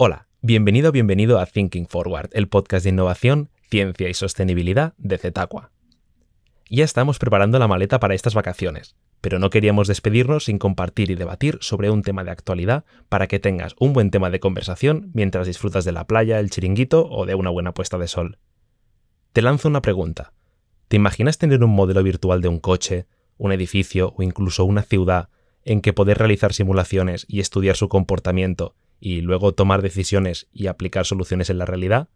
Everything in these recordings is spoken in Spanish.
Hola, bienvenido o bienvenido a Thinking Forward, el podcast de innovación, ciencia y sostenibilidad de Zetacua. Ya estamos preparando la maleta para estas vacaciones, pero no queríamos despedirnos sin compartir y debatir sobre un tema de actualidad para que tengas un buen tema de conversación mientras disfrutas de la playa, el chiringuito o de una buena puesta de sol. Te lanzo una pregunta. ¿Te imaginas tener un modelo virtual de un coche, un edificio o incluso una ciudad en que poder realizar simulaciones y estudiar su comportamiento y luego tomar decisiones y aplicar soluciones en la realidad?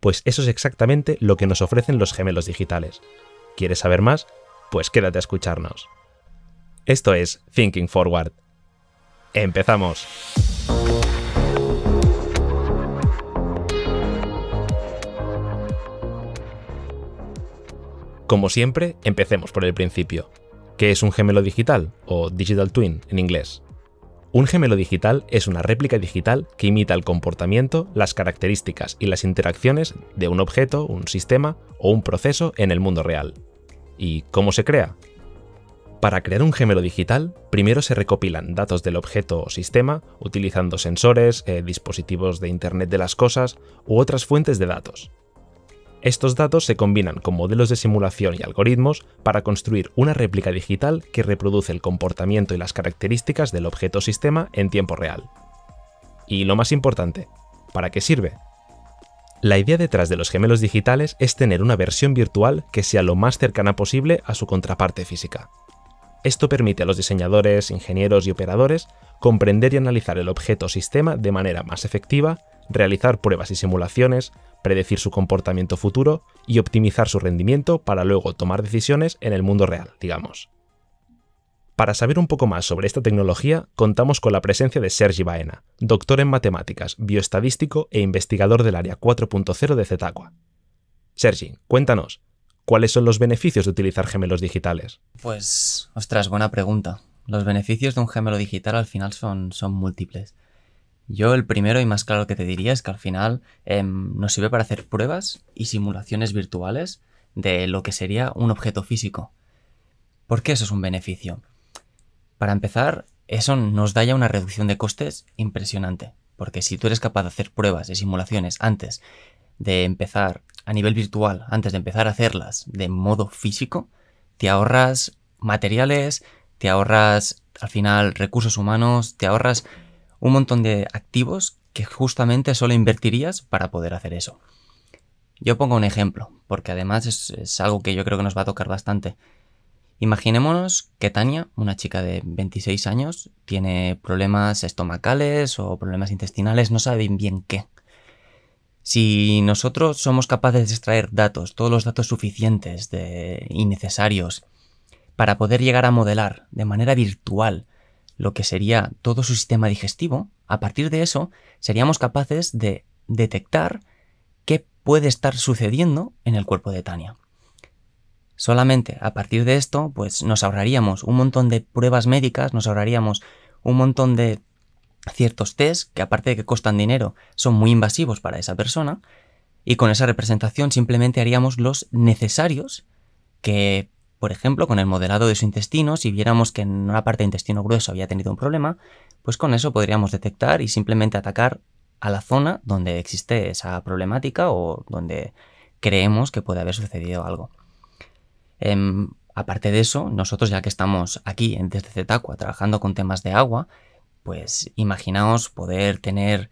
Pues eso es exactamente lo que nos ofrecen los gemelos digitales. ¿Quieres saber más? Pues quédate a escucharnos. Esto es Thinking Forward. ¡Empezamos! Como siempre, empecemos por el principio. ¿Qué es un gemelo digital o digital twin en inglés? Un gemelo digital es una réplica digital que imita el comportamiento, las características y las interacciones de un objeto, un sistema o un proceso en el mundo real. ¿Y cómo se crea? Para crear un gemelo digital, primero se recopilan datos del objeto o sistema utilizando sensores, eh, dispositivos de Internet de las Cosas u otras fuentes de datos. Estos datos se combinan con modelos de simulación y algoritmos para construir una réplica digital que reproduce el comportamiento y las características del objeto sistema en tiempo real. Y lo más importante, ¿para qué sirve? La idea detrás de los gemelos digitales es tener una versión virtual que sea lo más cercana posible a su contraparte física. Esto permite a los diseñadores, ingenieros y operadores comprender y analizar el objeto sistema de manera más efectiva realizar pruebas y simulaciones, predecir su comportamiento futuro y optimizar su rendimiento para luego tomar decisiones en el mundo real, digamos. Para saber un poco más sobre esta tecnología, contamos con la presencia de Sergi Baena, doctor en matemáticas, bioestadístico e investigador del área 4.0 de Zetacua. Sergi, cuéntanos, ¿cuáles son los beneficios de utilizar gemelos digitales? Pues, ostras, buena pregunta. Los beneficios de un gemelo digital al final son, son múltiples. Yo el primero y más claro que te diría es que al final em, nos sirve para hacer pruebas y simulaciones virtuales de lo que sería un objeto físico. ¿Por qué eso es un beneficio? Para empezar, eso nos da ya una reducción de costes impresionante, porque si tú eres capaz de hacer pruebas y simulaciones antes de empezar a nivel virtual, antes de empezar a hacerlas de modo físico, te ahorras materiales, te ahorras al final recursos humanos, te ahorras un montón de activos que justamente solo invertirías para poder hacer eso. Yo pongo un ejemplo, porque además es, algo que yo creo que nos va a tocar bastante. Imaginémonos que Tania, una chica de 26 años, tiene problemas estomacales o problemas intestinales, no saben bien qué. Si nosotros somos capaces de extraer datos, todos los datos suficientes de, y necesarios, para poder llegar a modelar de manera virtual lo que sería todo su sistema digestivo, a partir de eso seríamos capaces de detectar qué puede estar sucediendo en el cuerpo de Tania. Solamente a partir de esto, pues nos ahorraríamos un montón de pruebas médicas, nos ahorraríamos un montón de ciertos test, que aparte de que costan dinero, son muy invasivos para esa persona, y con esa representación simplemente haríamos los necesarios que por ejemplo, con el modelado de su intestino, si viéramos que en una parte de intestino grueso había tenido un problema, pues con eso podríamos detectar y simplemente atacar a la zona donde existe esa problemática o donde creemos que puede haber sucedido algo. Em, aparte de eso, nosotros ya que estamos aquí desde Zetacua trabajando con temas de agua, pues imaginaos poder tener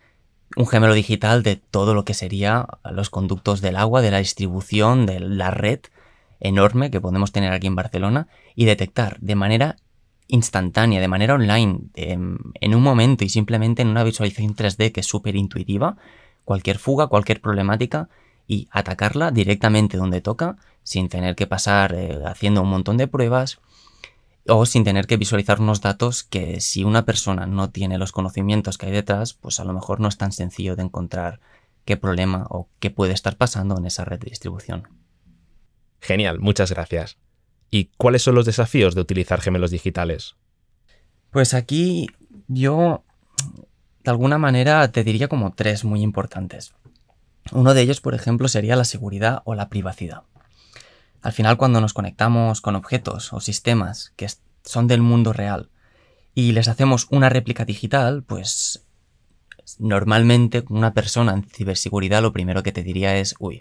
un gemelo digital de todo lo que sería los conductos del agua, de la distribución, de la red enorme que podemos tener aquí en Barcelona y detectar de manera instantánea, de manera online, em, en un momento y simplemente en una visualización 3D que es súper intuitiva, cualquier fuga, cualquier problemática y atacarla directamente donde toca sin tener que pasar eh, haciendo un montón de pruebas o sin tener que visualizar unos datos que si una persona no tiene los conocimientos que hay detrás, pues a lo mejor no es tan sencillo de encontrar qué problema o qué puede estar pasando en esa red de distribución. Genial, muchas gracias. ¿Y cuáles son los desafíos de utilizar gemelos digitales? Pues aquí yo, de alguna manera, te diría como tres muy importantes. Uno de ellos, por ejemplo, sería la seguridad o la privacidad. Al final, cuando nos conectamos con objetos o sistemas que son del mundo real y les hacemos una réplica digital, pues normalmente una persona en ciberseguridad lo primero que te diría es, uy,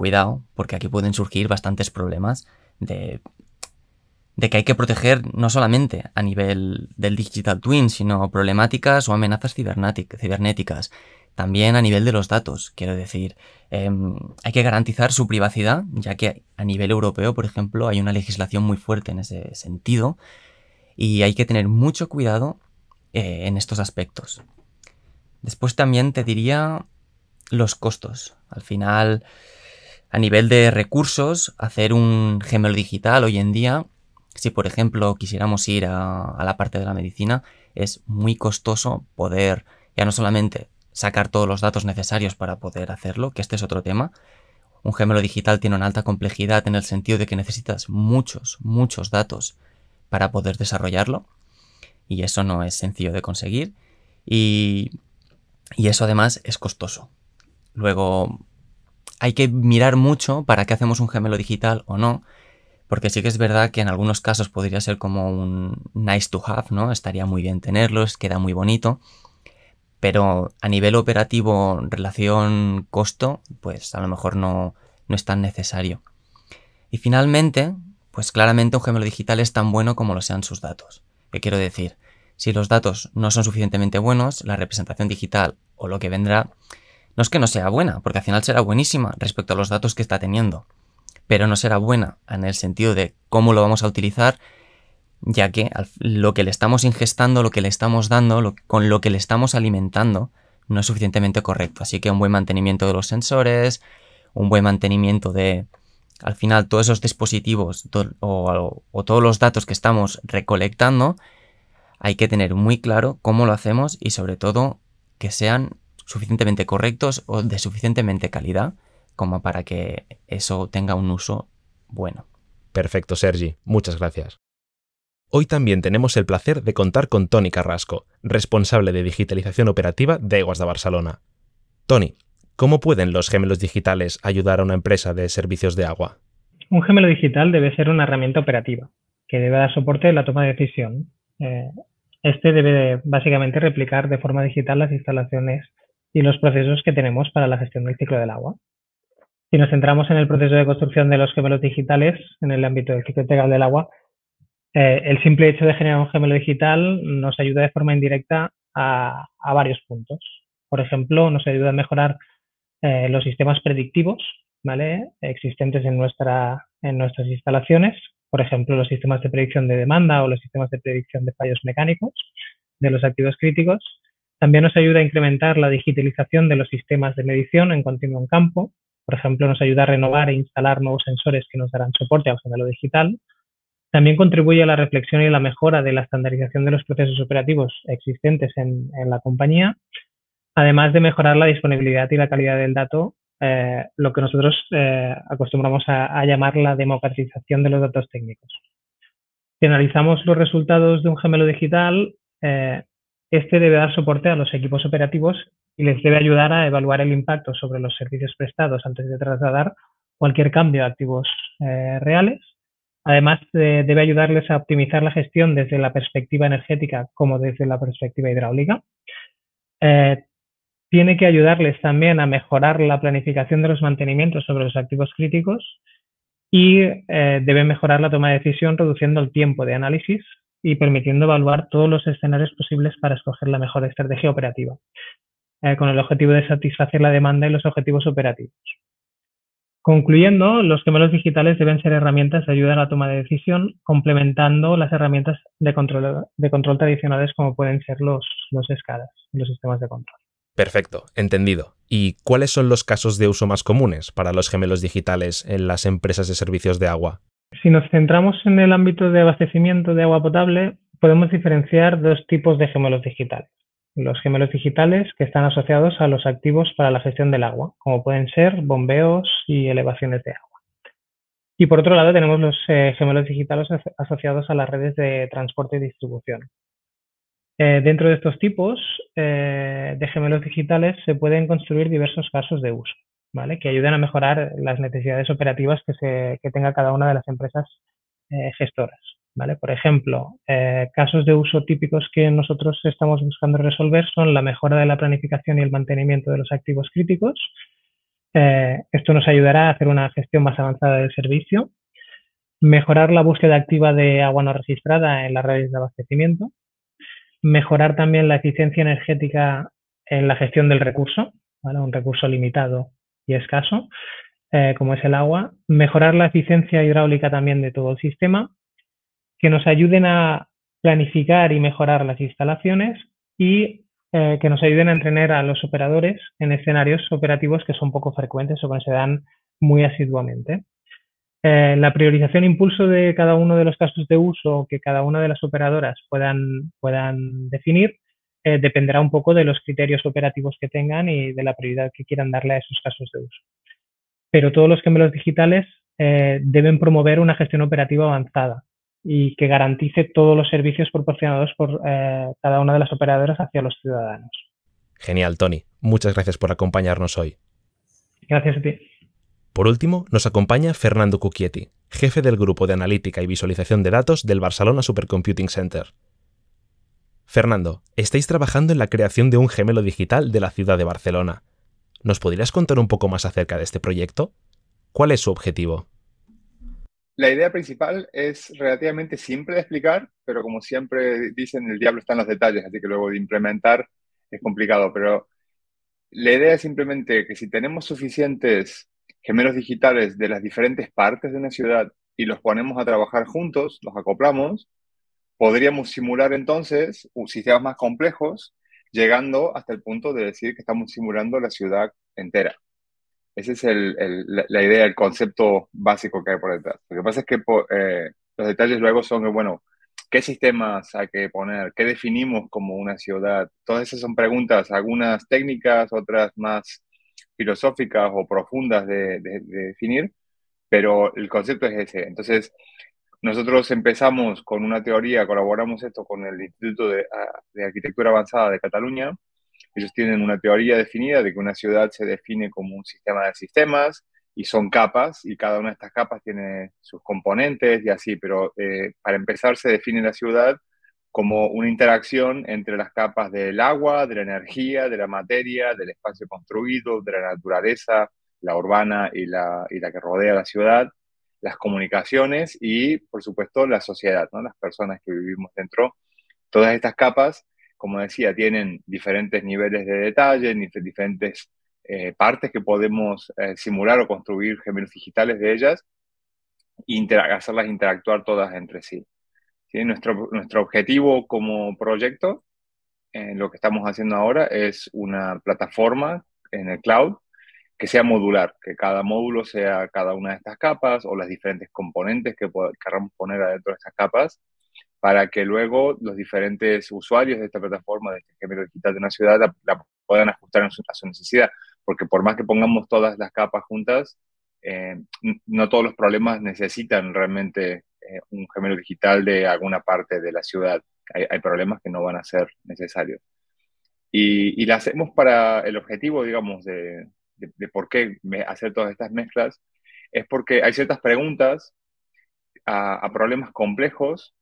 cuidado, porque aquí pueden surgir bastantes problemas de, que hay que proteger no solamente a nivel del digital twin, sino problemáticas o amenazas cibernéticas. También a nivel de los datos, quiero decir, em, hay que garantizar su privacidad, ya que a nivel europeo, por ejemplo, hay una legislación muy fuerte en ese sentido y hay que tener mucho cuidado eh, en estos aspectos. Después también te diría los costos. Al final, a nivel de recursos, hacer un gemelo digital hoy en día, si por ejemplo quisiéramos ir a, la parte de la medicina, es muy costoso poder ya no solamente sacar todos los datos necesarios para poder hacerlo, que este es otro tema. Un gemelo digital tiene una alta complejidad en el sentido de que necesitas muchos, muchos datos para poder desarrollarlo. Y eso no es sencillo de conseguir. Y, y eso además es costoso. Luego, hay que mirar mucho para qué hacemos un gemelo digital o no, porque sí que es verdad que en algunos casos podría ser como un nice to have, ¿no? Estaría muy bien tenerlos, queda muy bonito, pero a nivel operativo, relación costo, pues a lo mejor no, no es tan necesario. Y finalmente, pues claramente un gemelo digital es tan bueno como lo sean sus datos. ¿Qué quiero decir? Si los datos no son suficientemente buenos, la representación digital o lo que vendrá no es que no sea buena, porque al final será buenísima respecto a los datos que está teniendo, pero no será buena en el sentido de cómo lo vamos a utilizar, ya que lo que le estamos ingestando, lo que le estamos dando, con lo que le estamos alimentando, no es suficientemente correcto. Así que un buen mantenimiento de los sensores, un buen mantenimiento de, al final, todos esos dispositivos o todos los datos que estamos recolectando, hay que tener muy claro cómo lo hacemos y sobre todo que sean suficientemente correctos o de suficientemente calidad como para que eso tenga un uso bueno. Perfecto, Sergi. Muchas gracias. Hoy también tenemos el placer de contar con Tony Carrasco, responsable de digitalización operativa de Eguas de Barcelona. Tony, ¿cómo pueden los gemelos digitales ayudar a una empresa de servicios de agua? Un gemelo digital debe ser una herramienta operativa que debe dar soporte a la toma de decisión. Eh, este debe básicamente replicar de forma digital las instalaciones y los procesos que tenemos para la gestión del ciclo del agua. Si nos centramos en el proceso de construcción de los gemelos digitales en el ámbito del ciclo integral del agua, eh, el simple hecho de generar un gemelo digital nos ayuda de forma indirecta a, varios puntos. Por ejemplo, nos ayuda a mejorar eh, los sistemas predictivos existentes en, nuestra, en nuestras instalaciones, por ejemplo, los sistemas de predicción de demanda o los sistemas de predicción de fallos mecánicos de los activos críticos también nos ayuda a incrementar la digitalización de los sistemas de medición en continuo en campo. Por ejemplo, nos ayuda a renovar e instalar nuevos sensores que nos darán soporte al gemelo digital. También contribuye a la reflexión y la mejora de la estandarización de los procesos operativos existentes en, la compañía, además de mejorar la disponibilidad y la calidad del dato eh, lo que nosotros eh, acostumbramos a, llamar la democratización de los datos técnicos. Si analizamos los resultados de un gemelo digital, eh, este debe dar soporte a los equipos operativos y les debe ayudar a evaluar el impacto sobre los servicios prestados antes de trasladar cualquier cambio a activos eh, reales. Además, eh, debe ayudarles a optimizar la gestión desde la perspectiva energética como desde la perspectiva hidráulica. Eh, tiene que ayudarles también a mejorar la planificación de los mantenimientos sobre los activos críticos y debe mejorar la toma de decisión reduciendo el tiempo de análisis y permitiendo evaluar todos los escenarios posibles para escoger la mejor estrategia operativa, eh, con el objetivo de satisfacer la demanda y los objetivos operativos. Concluyendo, los gemelos digitales deben ser herramientas de ayuda a la toma de decisión, complementando las herramientas de control, de control tradicionales como pueden ser los, los escalas los sistemas de control. Perfecto, entendido. ¿Y cuáles son los casos de uso más comunes para los gemelos digitales en las empresas de servicios de agua? Si nos centramos en el ámbito de abastecimiento de agua potable, podemos diferenciar dos tipos de gemelos digitales. Los gemelos digitales que están asociados a los activos para la gestión del agua, como pueden ser bombeos y elevaciones de agua. Y por otro lado tenemos los eh, gemelos digitales asociados a las redes de transporte y distribución. Eh, dentro de estos tipos eh, de gemelos digitales se pueden construir diversos casos de uso que ayuden a mejorar las necesidades operativas que, se, tenga cada una de las empresas eh, gestoras. ¿vale? Por ejemplo, eh, casos de uso típicos que nosotros estamos buscando resolver son la mejora de la planificación y el mantenimiento de los activos críticos. Eh, esto nos ayudará a hacer una gestión más avanzada del servicio, mejorar la búsqueda activa de agua no registrada en las redes de abastecimiento, mejorar también la eficiencia energética en la gestión del recurso, ¿vale? un recurso limitado y escaso, eh, como es el agua, mejorar la eficiencia hidráulica también de todo el sistema, que nos ayuden a planificar y mejorar las instalaciones y eh, que nos ayuden a entrenar a los operadores en escenarios operativos que son poco frecuentes o que se dan muy asiduamente. Eh, la priorización e impulso de cada uno de los casos de uso que cada una de las operadoras puedan, puedan definir eh, dependerá un poco de los criterios operativos que tengan y de la prioridad que quieran darle a esos casos de uso. Pero todos los gemelos digitales eh, deben promover una gestión operativa avanzada y que garantice todos los servicios proporcionados por eh, cada una de las operadoras hacia los ciudadanos. Genial, Tony. Muchas gracias por acompañarnos hoy. Gracias a ti. Por último, nos acompaña Fernando Cucchietti, jefe del Grupo de Analítica y Visualización de Datos del Barcelona Supercomputing Center. Fernando, estáis trabajando en la creación de un gemelo digital de la ciudad de Barcelona. ¿Nos podrías contar un poco más acerca de este proyecto? ¿Cuál es su objetivo? La idea principal es relativamente simple de explicar, pero como siempre dicen, el diablo está en los detalles, así que luego de implementar es complicado. Pero la idea es simplemente que si tenemos suficientes gemelos digitales de las diferentes partes de una ciudad y los ponemos a trabajar juntos, los acoplamos, Podríamos simular entonces sistemas más complejos, llegando hasta el punto de decir que estamos simulando la ciudad entera. Esa es la idea, el concepto básico que hay por detrás. Lo que pasa es que eh, los detalles luego son, bueno, ¿qué sistemas hay que poner? ¿Qué definimos como una ciudad? Todas esas son preguntas, algunas técnicas, otras más filosóficas o profundas de definir, pero el concepto es ese. Entonces, nosotros empezamos con una teoría, colaboramos esto con el Instituto ah, de, Arquitectura Avanzada de Cataluña. Ellos tienen una teoría definida de que una ciudad se define como un sistema de sistemas y son capas y cada una de estas capas tiene sus componentes y así, pero eh, para empezar se define la ciudad como una interacción entre las capas del agua, de la energía, de la materia, del espacio construido, de la naturaleza, la urbana y la que rodea la ciudad las comunicaciones y, por supuesto, la sociedad, ¿no? las personas que vivimos dentro. Todas estas capas, como decía, tienen diferentes niveles de detalle, diferentes eh, partes que podemos eh, simular o construir gemelos digitales de ellas y hacerlas interactuar todas entre sí. ¿Sí? Nuestro, nuestro objetivo como proyecto, lo que estamos haciendo ahora, es una plataforma en el cloud que sea modular, que cada módulo sea cada una de estas capas o las diferentes componentes que queramos poner adentro de estas capas, para que luego los diferentes usuarios de esta plataforma, de este género digital de una ciudad, la, puedan ajustar a su, necesidad. Porque por más que pongamos todas las capas juntas, eh, no todos los problemas necesitan realmente eh, un gemelo digital de alguna parte de la ciudad. Hay, problemas que no van a ser necesarios. Y, y, la hacemos para el objetivo, digamos, de, de, por qué hacer todas estas mezclas, es porque hay ciertas preguntas a, problemas complejos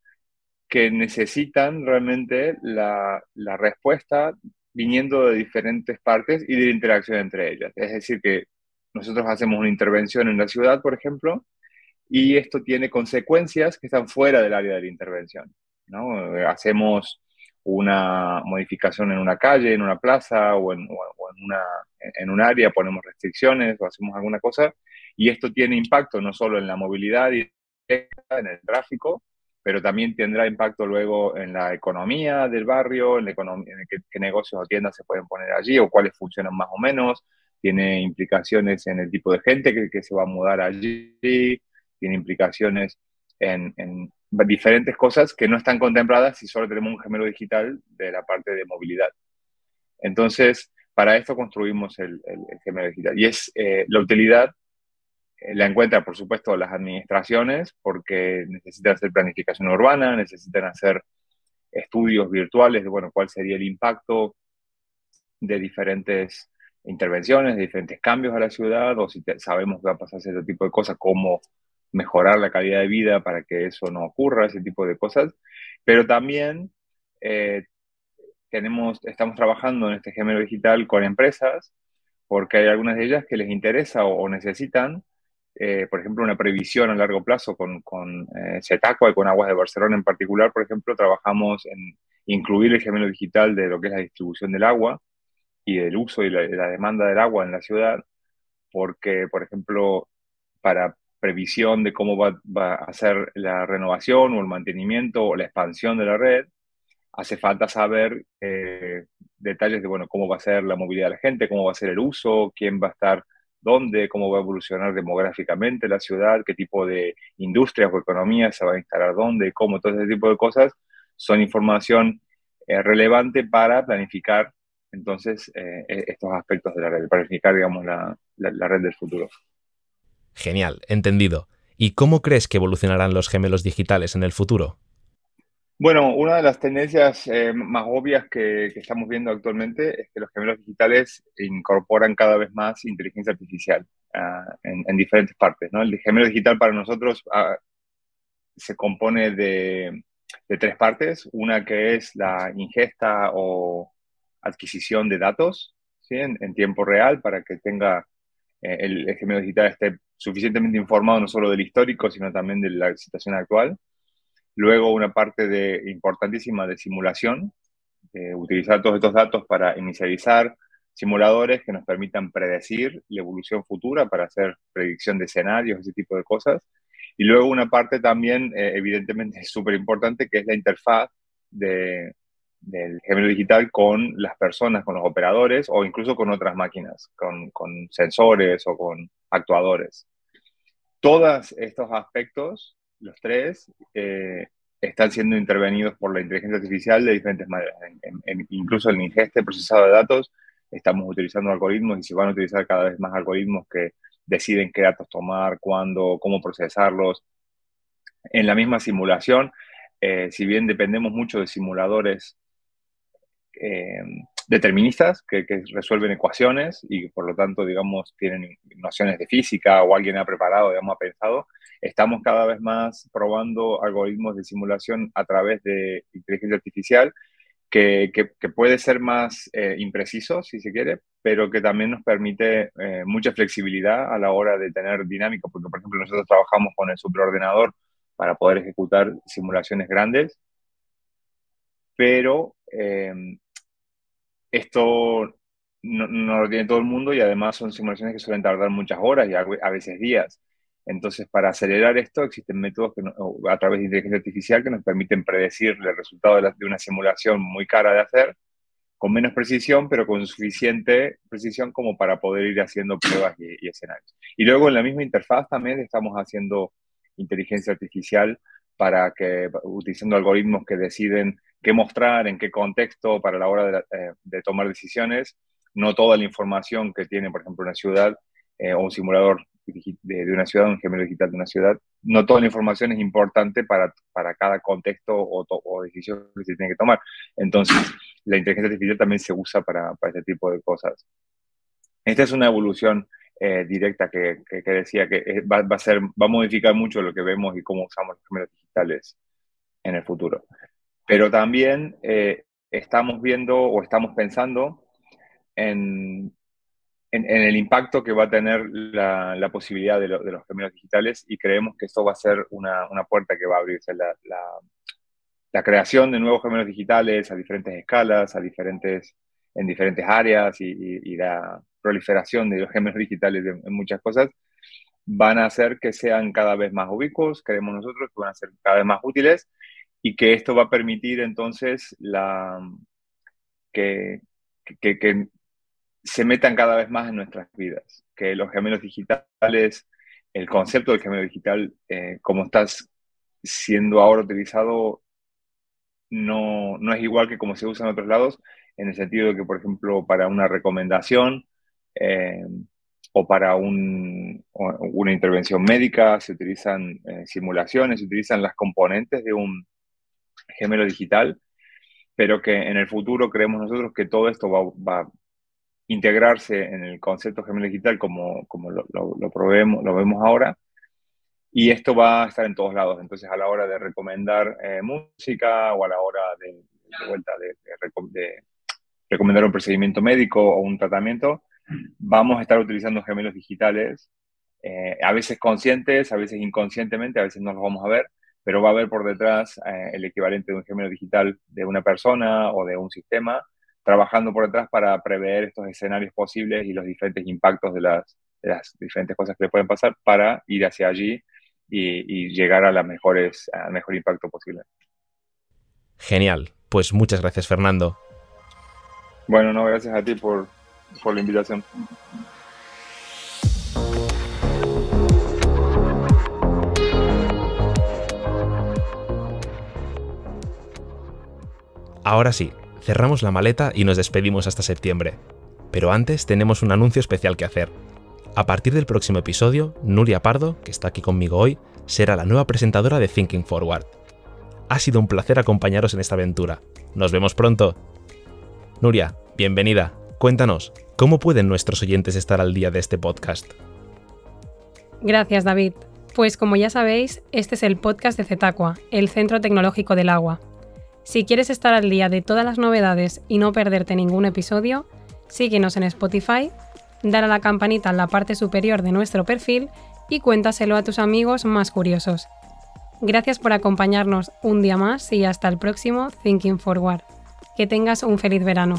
que necesitan realmente la, respuesta viniendo de diferentes partes y de la interacción entre ellas. Es decir, que nosotros hacemos una intervención en la ciudad, por ejemplo, y esto tiene consecuencias que están fuera del área de la intervención. ¿no? Hacemos una modificación en una calle, en una plaza o en, una, en un área, ponemos restricciones o hacemos alguna cosa, y esto tiene impacto no solo en la movilidad y en el tráfico, pero también tendrá impacto luego en la economía del barrio, en, qué, negocios o tiendas se pueden poner allí o cuáles funcionan más o menos, tiene implicaciones en el tipo de gente que, se va a mudar allí, tiene implicaciones en diferentes cosas que no están contempladas si solo tenemos un gemelo digital de la parte de movilidad. Entonces, para esto construimos el, gemelo digital. Y es eh, la utilidad eh, la encuentran, por supuesto, las administraciones, porque necesitan hacer planificación urbana, necesitan hacer estudios virtuales de, bueno, cuál sería el impacto de diferentes intervenciones, de diferentes cambios a la ciudad, o si sabemos que va a pasar ese tipo de cosas, cómo mejorar la calidad de vida para que eso no ocurra, ese tipo de cosas. Pero también eh, tenemos, estamos trabajando en este género digital con empresas, porque hay algunas de ellas que les interesa o, necesitan, eh, por ejemplo, una previsión a largo plazo con, con eh, y con Aguas de Barcelona en particular, por ejemplo, trabajamos en incluir el gemelo digital de lo que es la distribución del agua y del uso y la demanda del agua en la ciudad, porque, por ejemplo, para previsión de cómo va, a ser la renovación o el mantenimiento o la expansión de la red. Hace falta saber eh, detalles de bueno, cómo va a ser la movilidad de la gente, cómo va a ser el uso, quién va a estar dónde, cómo va a evolucionar demográficamente la ciudad, qué tipo de industrias o economías se va a instalar dónde, cómo, todo ese tipo de cosas son información eh, relevante para planificar entonces eh, e-, estos aspectos de la red, planificar digamos la red del futuro. Genial, entendido. ¿Y cómo crees que evolucionarán los gemelos digitales en el futuro? Bueno, una de las tendencias eh, más obvias que, estamos viendo actualmente es que los gemelos digitales incorporan cada vez más inteligencia artificial ah, en, diferentes partes. El gemelo digital para nosotros ah, se compone de, tres partes. Una que es la ingesta o adquisición de datos en, tiempo real para que tenga eh, el, el gemelo digital esté suficientemente informado no solo del histórico, sino también de la situación actual. Luego una parte de, importantísima de simulación, utilizar todos estos datos para inicializar simuladores que nos permitan predecir la evolución futura para hacer predicción de escenarios, ese tipo de cosas. Y luego una parte también, eh, evidentemente, súper importante, que es la interfaz de, del género digital con las personas, con los operadores o incluso con otras máquinas, con, sensores o con actuadores. Todos estos aspectos, los tres, eh, están siendo intervenidos por la inteligencia artificial de diferentes maneras. En, en, incluso en ingeste procesado de datos, estamos utilizando algoritmos y se van a utilizar cada vez más algoritmos que deciden qué datos tomar, cuándo, cómo procesarlos. En la misma simulación, eh, si bien dependemos mucho de simuladores eh, deterministas que, resuelven ecuaciones y por lo tanto, digamos, tienen nociones de física o alguien ha preparado, digamos, ha pensado. Estamos cada vez más probando algoritmos de simulación a través de inteligencia artificial que, puede ser más eh, impreciso, si se quiere, pero que también nos permite eh, mucha flexibilidad a la hora de tener dinámica, porque por ejemplo nosotros trabajamos con el superordenador para poder ejecutar simulaciones grandes, pero esto no, lo tiene todo el mundo y además son simulaciones que suelen tardar muchas horas y a, veces días. Entonces, para acelerar esto, existen métodos a través de inteligencia artificial que nos permiten predecir el resultado de, una simulación muy cara de hacer, con menos precisión, pero con suficiente precisión como para poder ir haciendo pruebas y escenarios. Y luego en la misma interfaz también estamos haciendo inteligencia artificial para que, utilizando algoritmos que deciden qué mostrar, en qué contexto para la hora de, eh, tomar decisiones. No toda la información que tiene, por ejemplo, una ciudad eh, o un simulador de, una ciudad, un gemelo digital de una ciudad, no toda la información es importante para, cada contexto o, o, decisión que se tiene que tomar. Entonces, la inteligencia artificial también se usa para, para este tipo de cosas. Esta es una evolución eh, directa que, decía que eh, va, a ser, va a modificar mucho lo que vemos y cómo usamos los primeros digitales en el futuro. Pero también eh, estamos viendo o estamos pensando en, el impacto que va a tener la, posibilidad de, los primeros digitales y creemos que esto va a ser una, puerta que va a abrirse la, la, creación de nuevos géneros digitales a diferentes escalas, a diferentes, en diferentes áreas y, y la, proliferación de los gemelos digitales en, muchas cosas, van a hacer que sean cada vez más ubicuos, creemos nosotros, que van a ser cada vez más útiles y que esto va a permitir entonces la, que, se metan cada vez más en nuestras vidas, que los gemelos digitales, el concepto del gemelo digital, eh, como estás siendo ahora utilizado, no, no es igual que como se usa en otros lados, en el sentido de que, por ejemplo, para una recomendación, eh, o para una intervención médica, se utilizan eh, simulaciones, se utilizan las componentes de un gemelo digital, pero que en el futuro creemos nosotros que todo esto va, a integrarse en el concepto gemelo digital como, lo, lo, lo vemos ahora. Y esto va a estar en todos lados. Entonces, a la hora de recomendar eh, música o a la hora de, vuelta de recomendar un procedimiento médico o un tratamiento, vamos a estar utilizando gemelos digitales, eh, a veces conscientes, a veces inconscientemente, a veces no los vamos a ver, pero va a haber por detrás eh, el equivalente de un gemelo digital de una persona o de un sistema, trabajando por detrás para prever estos escenarios posibles y los diferentes impactos de las, diferentes cosas que pueden pasar para ir hacia allí y, llegar a mejores, al mejor impacto posible. Genial, pues muchas gracias Fernando. Bueno, no, gracias a ti por, por la invitación. Ahora sí, cerramos la maleta y nos despedimos hasta septiembre. Pero antes tenemos un anuncio especial que hacer. A partir del próximo episodio, Nuria Pardo, que está aquí conmigo hoy, será la nueva presentadora de Thinking Forward. Ha sido un placer acompañaros en esta aventura. Nos vemos pronto. Nuria, bienvenida. Cuéntanos, ¿cómo pueden nuestros oyentes estar al día de este podcast? Gracias, David. Pues como ya sabéis, este es el podcast de Cetacua, el Centro Tecnológico del Agua. Si quieres estar al día de todas las novedades y no perderte ningún episodio, síguenos en Spotify, dale a la campanita en la parte superior de nuestro perfil y cuéntaselo a tus amigos más curiosos. Gracias por acompañarnos un día más y hasta el próximo Thinking Forward. Que tengas un feliz verano.